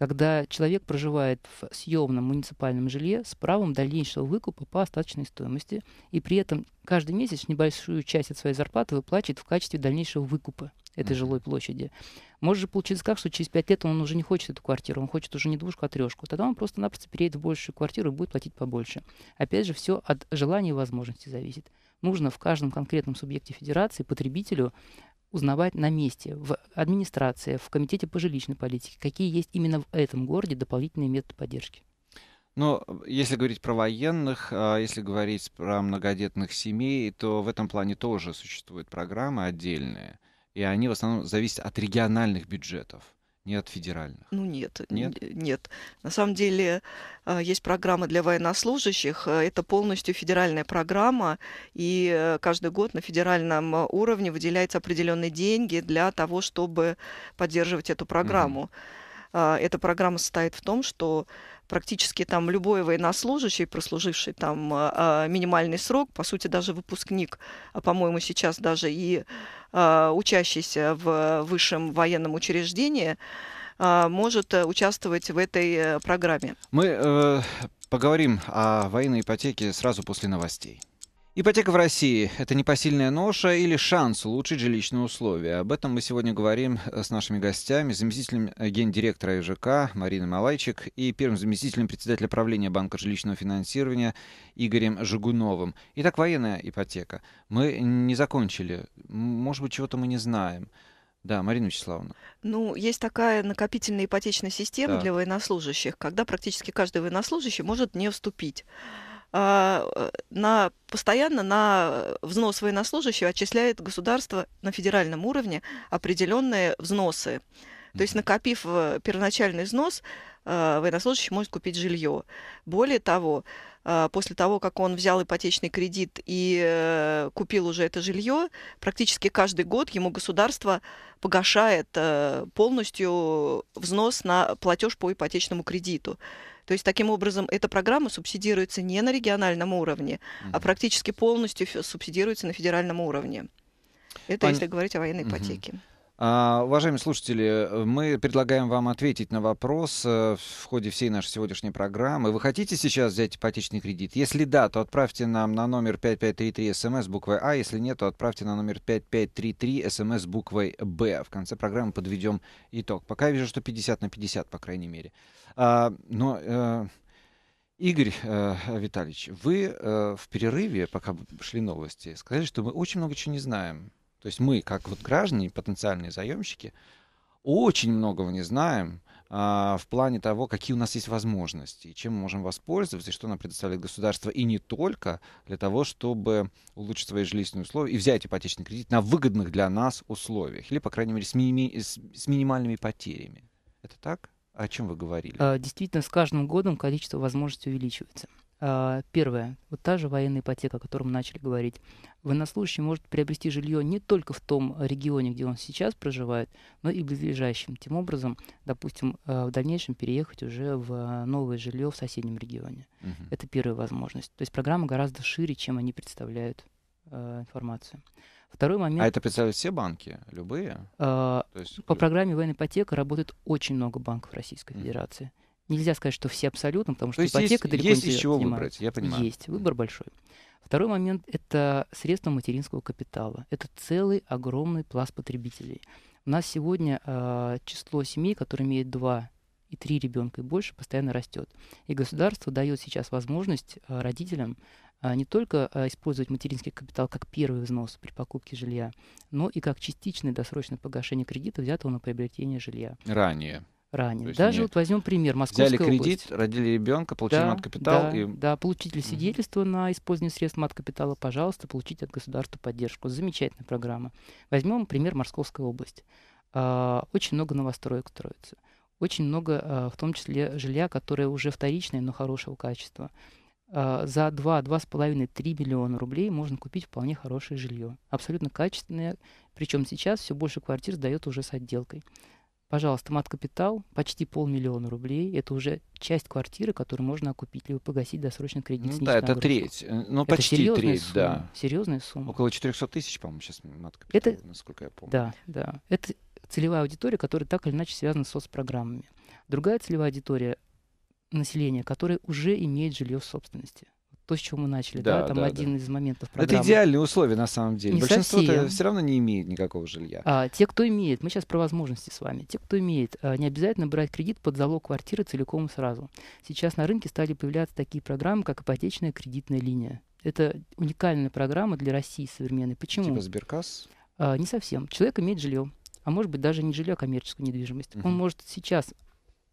когда человек проживает в съемном муниципальном жилье с правом дальнейшего выкупа по остаточной стоимости, и при этом каждый месяц небольшую часть от своей зарплаты выплачивает в качестве дальнейшего выкупа этой жилой площади. Может же получиться так, что через пять лет он уже не хочет эту квартиру, он хочет уже не двушку, а трешку. Тогда он просто-напросто переедет в большую квартиру и будет платить побольше. Опять же, все от желания и возможности зависит. Нужно в каждом конкретном субъекте федерации потребителю узнавать на месте, в администрации, в комитете по жилищной политике, какие есть именно в этом городе дополнительные методы поддержки. Но ну, если говорить про военных, а если говорить про многодетных семей, то в этом плане тоже существуют программы отдельные, и они в основном зависят от региональных бюджетов. Не от федеральных. Ну нет, э, нет, нет. На самом деле а, есть программа для военнослужащих. Э, это полностью федеральная программа, и э, каждый год на федеральном уровне выделяются определенные деньги для того, чтобы поддерживать эту программу. Угу. Эта программа состоит в том, что практически там любой военнослужащий, прослуживший там а, минимальный срок, по сути даже выпускник, по-моему, сейчас даже и а, учащийся в высшем военном учреждении а, может э, участвовать в этой э, программе. Мы э, поговорим о военной ипотеке сразу после новостей. Ипотека в России – это непосильная ноша или шанс улучшить жилищные условия? Об этом мы сегодня говорим э, с нашими гостями, заместителем э, гендиректора ЖК Мариной Малайчик и первым заместителем председателя правления Банка жилищного финансирования Игорем Жигуновым. Итак, военная ипотека. Мы не закончили. Может быть, чего-то мы не знаем. Да, Марина Вячеславовна. Ну, есть такая накопительная ипотечная система да. для военнослужащих, когда практически каждый военнослужащий может не вступить а, э, на, постоянно на взнос военнослужащего отчисляет государство на федеральном уровне определенные взносы. То есть, накопив э, первоначальный взнос, а, военнослужащий может купить жилье. Более того, а, после того, как он взял ипотечный кредит и э, купил уже это жилье, практически каждый год ему государство погашает полностью взнос на платеж по ипотечному кредиту. То есть, таким образом, эта программа субсидируется не на региональном уровне, угу. а практически полностью субсидируется на федеральном уровне. Это Пон... если говорить о военной ипотеке. Угу. А, уважаемые слушатели, э, мы предлагаем вам ответить на вопрос э, в ходе всей нашей сегодняшней программы. Вы хотите сейчас взять ипотечный кредит? Если да, то отправьте нам на номер 5533 смс эм буквой А. Если нет, то отправьте на номер 5533 смс эм буквой Б. В конце программы подведем итог. Пока я вижу, что 50 на 50, по крайней мере. А, но... Э, Игорь Витальевич, вы в перерыве, пока шли новости, сказали, что мы очень много чего не знаем то есть мы, как вот граждане, потенциальные заемщики, очень многого не знаем а, в плане того, какие у нас есть возможности, чем мы можем воспользоваться, и что нам предоставляет государство, и не только для того, чтобы улучшить свои жилищные условия и взять ипотечный кредит на выгодных для нас условиях, или, по крайней мере, с, миними, с, с минимальными потерями. Это так? О чем вы говорили? А, действительно, с каждым годом количество возможностей увеличивается. А, первое, вот та же военная ипотека, о которой мы начали говорить военнослужащий может приобрести жилье не только в том регионе, где он сейчас проживает, но и ближайшем. Тем образом, допустим, э, в дальнейшем переехать уже в э, новое жилье в соседнем регионе. Угу. Это первая возможность. То есть программа гораздо шире, чем они представляют э, информацию. Второй момент. А это представляют все банки, любые? Э, есть... По программе военной ипотека работает очень много банков Российской Федерации. Нельзя сказать, что все абсолютно, потому что То ипотека далеко есть не из чего выбрать, я понимаю. Есть, выбор большой. Второй момент – это средства материнского капитала. Это целый огромный пласт потребителей. У нас сегодня э, число семей, которые имеют два и три ребенка и больше, постоянно растет. И государство дает сейчас возможность э, родителям а, не только использовать материнский капитал как первый взнос при покупке жилья, но и как частичное досрочное погашение кредита, взятого на приобретение жилья. Ранее ранен. Даже вот возьмем пример Московской Взяли кредит, область. родили ребенка, получили да, маткапитал. Да, и... да, получили свидетельство mm-hmm. на использование средств капитала. пожалуйста, получить от государства поддержку. Замечательная программа. Возьмем пример Московской области. А, очень много новостроек строится. Очень много, а, в том числе, жилья, которое уже вторичное, но хорошего качества. А, за 2, 2,5, 3 миллиона рублей можно купить вполне хорошее жилье. Абсолютно качественное. Причем сейчас все больше квартир сдает уже с отделкой. Пожалуйста, мат-капитал почти полмиллиона рублей. Это уже часть квартиры, которую можно окупить либо погасить досрочно кредит. Ну, да, это нагрузку. треть. Э, ну, это почти треть, сумма, да. Серьезная сумма. Около 400 тысяч, по-моему, сейчас мат-капитал, это... насколько я помню. Да, да. Это целевая аудитория, которая так или иначе связана с соцпрограммами. Другая целевая аудитория населения, которое уже имеет жилье в собственности то, с чего мы начали, да, да там да, один да. из моментов программы. Это идеальные условия, на самом деле. Не Большинство все равно не имеет никакого жилья. А, те, кто имеет, мы сейчас про возможности с вами, те, кто имеет, а, не обязательно брать кредит под залог квартиры целиком сразу. Сейчас на рынке стали появляться такие программы, как ипотечная кредитная линия. Это уникальная программа для России современной. Почему? Типа СберКас? А, не совсем. Человек имеет жилье, а может быть даже не жилье, а коммерческую недвижимость. uh Он может сейчас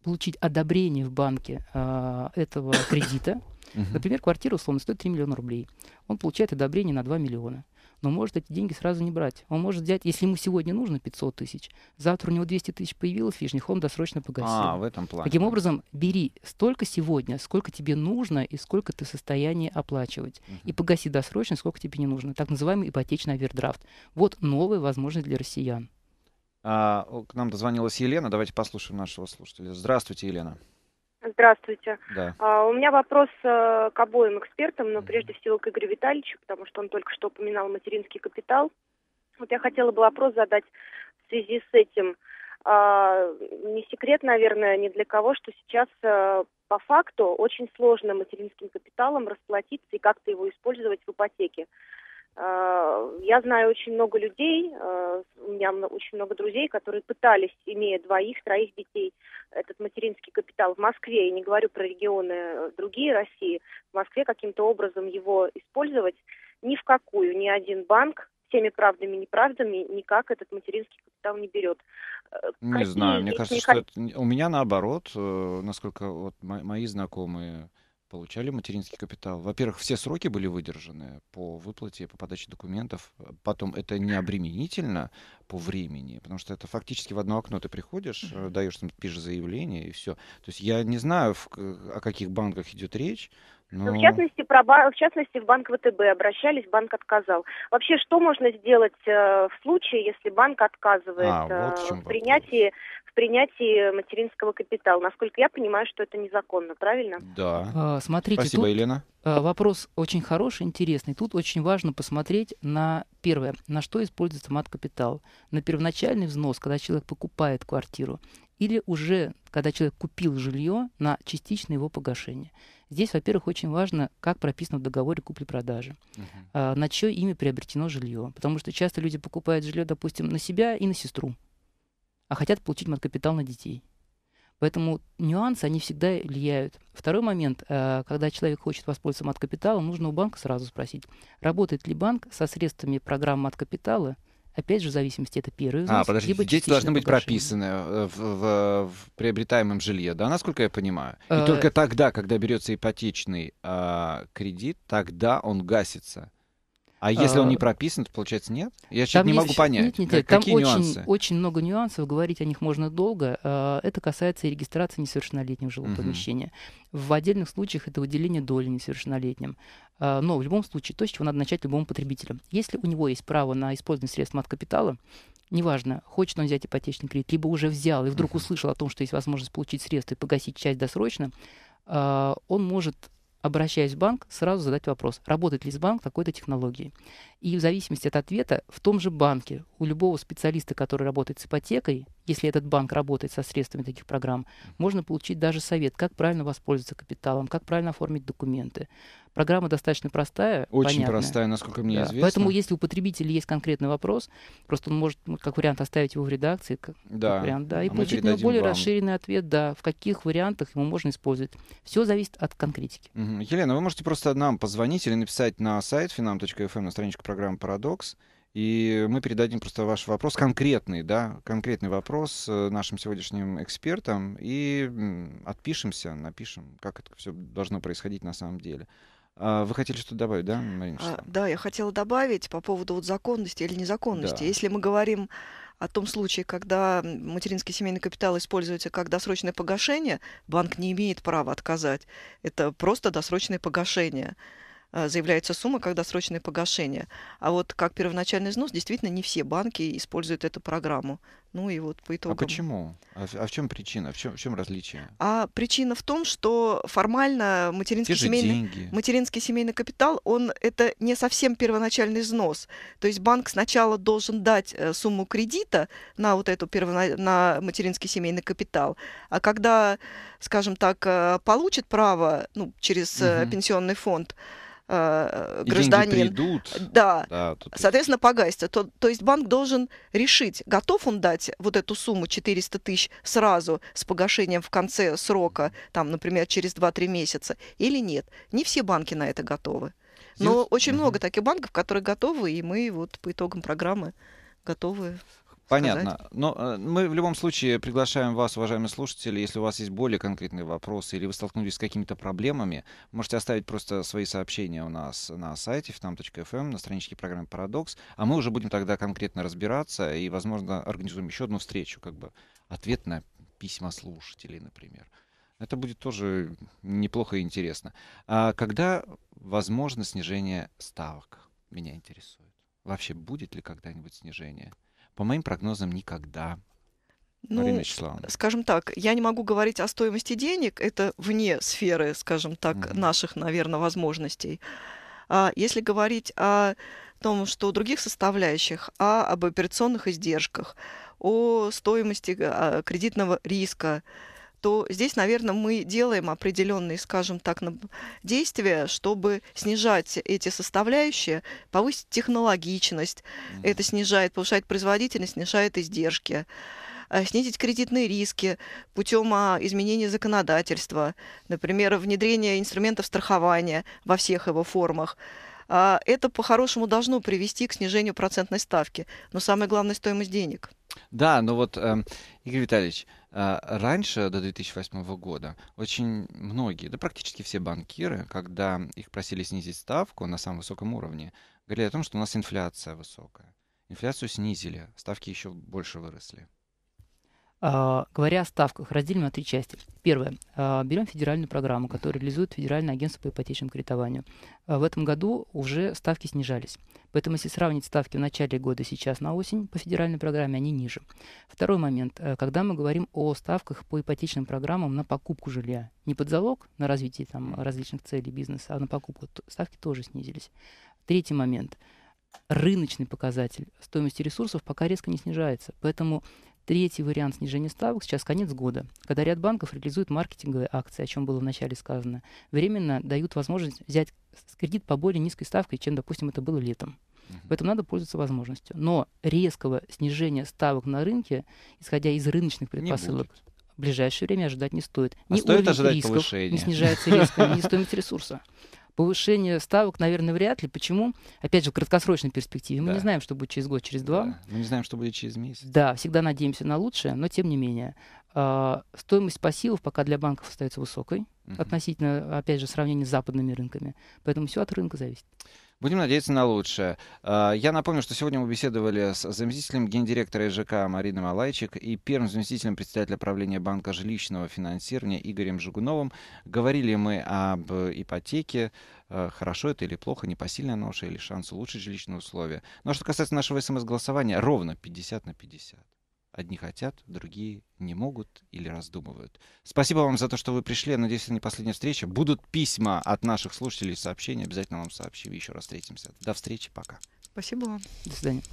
получить одобрение в банке а, этого кредита, Угу. Например, квартира условно стоит 3 миллиона рублей. Он получает одобрение на 2 миллиона. Но может эти деньги сразу не брать. Он может взять, если ему сегодня нужно 500 тысяч, завтра у него 200 тысяч появилось лишних, он досрочно погасил. А, в этом плане. Таким образом, бери столько сегодня, сколько тебе нужно и сколько ты в состоянии оплачивать. Угу. И погаси досрочно, сколько тебе не нужно. Так называемый ипотечный овердрафт. Вот новая возможность для россиян. А, к нам дозвонилась Елена. Давайте послушаем нашего слушателя. Здравствуйте, Елена. Здравствуйте. Да. А, у меня вопрос а, к обоим экспертам, но прежде всего к Игорю Витальевичу, потому что он только что упоминал материнский капитал. Вот я хотела бы вопрос задать в связи с этим. А, не секрет, наверное, ни для кого, что сейчас а, по факту очень сложно материнским капиталом расплатиться и как-то его использовать в ипотеке. Э, я знаю очень много людей, э, у меня очень много друзей, которые пытались, имея двоих, троих детей, этот материнский капитал в Москве, я не говорю про регионы э, другие России, в Москве каким-то образом его использовать, ни в какую, ни один банк всеми правдами и неправдами никак этот материнский капитал не берет. Не Какие знаю, мне кажется, не... что это... у меня наоборот, насколько вот мои знакомые получали материнский капитал. Во-первых, все сроки были выдержаны по выплате, по подаче документов. Потом это не обременительно по времени, потому что это фактически в одно окно ты приходишь, mm-hmm. даешь там, пишешь заявление и все. То есть я не знаю, в, о каких банках идет речь, ну... В частности, про, в частности, в банк ВТБ обращались, банк отказал. Вообще, что можно сделать э, в случае, если банк отказывает а, вот в, э, в принятии принятии материнского капитала. Насколько я понимаю, что это незаконно, правильно? Да. А, смотрите, Спасибо, тут Елена. А, вопрос очень хороший, интересный. Тут очень важно посмотреть на первое, на что используется мат-капитал. На первоначальный взнос, когда человек покупает квартиру, или уже, когда человек купил жилье, на частичное его погашение. Здесь, во-первых, очень важно, как прописано в договоре купли-продажи, uh-huh. на чье имя приобретено жилье. Потому что часто люди покупают жилье, допустим, на себя и на сестру а хотят получить маткапитал на детей. Поэтому нюансы, они всегда влияют. Второй момент, э, когда человек хочет воспользоваться маткапиталом, нужно у банка сразу спросить, работает ли банк со средствами программ маткапитала, опять же, в зависимости, это первый а, взнос. А, подожди, либо дети должны быть погашение. прописаны э, в, в, в приобретаемом жилье, да, насколько я понимаю? И а... только тогда, когда берется ипотечный а, кредит, тогда он гасится. А если он а. не прописан, то получается нет? Я сейчас не могу понять. Нет, нет, как, какие очень, нюансы? очень много нюансов, говорить о них можно долго. А, это касается и регистрации несовершеннолетних жилого угу. помещения. В отдельных случаях это выделение доли несовершеннолетним. А, но в любом случае, то, с чего надо начать любому потребителю. Если у него есть право на использование средств мат капитала, неважно, хочет он взять ипотечный кредит, либо уже взял и вдруг услышал о том, что есть возможность получить средства и погасить часть досрочно, он может обращаясь в банк, сразу задать вопрос, работает ли банк такой-то технологией. И в зависимости от ответа, в том же банке у любого специалиста, который работает с ипотекой, если этот банк работает со средствами таких программ, можно получить даже совет, как правильно воспользоваться капиталом, как правильно оформить документы. Программа достаточно простая. Очень понятная. простая, насколько мне да. известно. Поэтому, если у потребителя есть конкретный вопрос, просто он может, ну, как вариант, оставить его в редакции, как, да. вариант, да, и а получить более вам. расширенный ответ, да, в каких вариантах ему можно использовать. Все зависит от конкретики. Угу. Елена, вы можете просто нам позвонить или написать на сайт finam.fm эм на страничку программы «Парадокс», и мы передадим просто ваш вопрос, конкретный, да, конкретный вопрос э, нашим сегодняшним экспертам и отпишемся, напишем, как это все должно происходить на самом деле. А, вы хотели что-то добавить, да, Марина? А, да, я хотела добавить по поводу вот законности или незаконности. Да. Если мы говорим о том случае, когда материнский семейный капитал используется как досрочное погашение, банк не имеет права отказать. Это просто досрочное погашение. Э, заявляется сумма когда срочное погашение. А вот как первоначальный взнос, действительно, не все банки используют эту программу. Ну и вот по а итогам... А почему? А в, а в чем причина? В чем, в чем различие? А причина в том, что формально материнский семейный, материнский семейный капитал, он это не совсем первоначальный взнос. То есть банк сначала должен дать э, сумму кредита на вот эту первона... на материнский семейный капитал. А когда, скажем так, э, получит право ну, через угу. пенсионный фонд, э, гражданин. И придут. Да. да тут... Соответственно, погасится. То, то есть банк должен решить, готов он дать вот эту сумму 400 тысяч сразу с погашением в конце срока, там, например, через 2-3 месяца, или нет. Не все банки на это готовы. Но очень много таких банков, которые готовы, и мы вот по итогам программы готовы Понятно. Сказать. Но э, мы в любом случае приглашаем вас, уважаемые слушатели, если у вас есть более конкретные вопросы или вы столкнулись с какими-то проблемами, можете оставить просто свои сообщения у нас на сайте фтам.фм, эм, на страничке программы «Парадокс», а мы уже будем тогда конкретно разбираться и, возможно, организуем еще одну встречу, как бы ответ на письма слушателей, например. Это будет тоже неплохо и интересно. А когда возможно снижение ставок? Меня интересует. Вообще будет ли когда-нибудь снижение? По моим прогнозам, никогда. Ну, скажем так, я не могу говорить о стоимости денег, это вне сферы, скажем так, mm-hmm. наших, наверное, возможностей. А если говорить о том, что о других составляющих, а об операционных издержках, о стоимости а, кредитного риска, то здесь, наверное, мы делаем определенные, скажем так, действия, чтобы снижать эти составляющие, повысить технологичность. Mm-hmm. Это снижает, повышает производительность, снижает издержки э, снизить кредитные риски путем а, изменения законодательства, например, внедрение инструментов страхования во всех его формах. А, это по-хорошему должно привести к снижению процентной ставки, но самое главное – стоимость денег. Да, но ну вот, эм, Игорь Витальевич, а, раньше, до 2008 года, очень многие, да практически все банкиры, когда их просили снизить ставку на самом высоком уровне, говорили о том, что у нас инфляция высокая. Инфляцию снизили, ставки еще больше выросли. А, говоря о ставках, разделим на три части. Первое. А, берем федеральную программу, которую реализует Федеральное агентство по ипотечному кредитованию. А, в этом году уже ставки снижались. Поэтому, если сравнить ставки в начале года сейчас на осень по федеральной программе, они ниже. Второй момент. Когда мы говорим о ставках по ипотечным программам на покупку жилья, не под залог на развитие там, различных целей бизнеса, а на покупку, то ставки тоже снизились. Третий момент рыночный показатель стоимости ресурсов пока резко не снижается. Поэтому Третий вариант снижения ставок сейчас конец года, когда ряд банков реализует маркетинговые акции, о чем было вначале сказано. Временно дают возможность взять кредит по более низкой ставке, чем, допустим, это было летом. В этом надо пользоваться возможностью. Но резкого снижения ставок на рынке, исходя из рыночных предпосылок, в ближайшее время ожидать не стоит. А не стоит ожидать рисков, повышения. Не снижается резко, не стоимость ресурса. Повышение ставок, наверное, вряд ли. Почему? Опять же, в краткосрочной перспективе. Мы да. не знаем, что будет через год, через два. Да. Мы не знаем, что будет через месяц. Да, всегда надеемся на лучшее, но тем не менее. Э, стоимость пассивов пока для банков остается высокой, Uh -huh. относительно, опять же, сравнения с западными рынками. Поэтому все от рынка зависит. Будем надеяться на лучшее. А, я напомню, что сегодня мы беседовали с заместителем гендиректора э ЖК Мариной Малайчик и первым заместителем председателя правления Банка жилищного финансирования Игорем Жигуновым. Говорили мы об ипотеке, а, хорошо это или плохо, непосильная ноша или шанс улучшить жилищные условия. Но ну, а что касается нашего смс-голосования, эм ровно 50 на 50. Одни хотят, другие не могут или раздумывают. Спасибо вам за то, что вы пришли. Надеюсь, это не последняя встреча. Будут письма от наших слушателей, сообщения. Обязательно вам сообщим. Еще раз встретимся. До встречи. Пока. Спасибо вам. До свидания.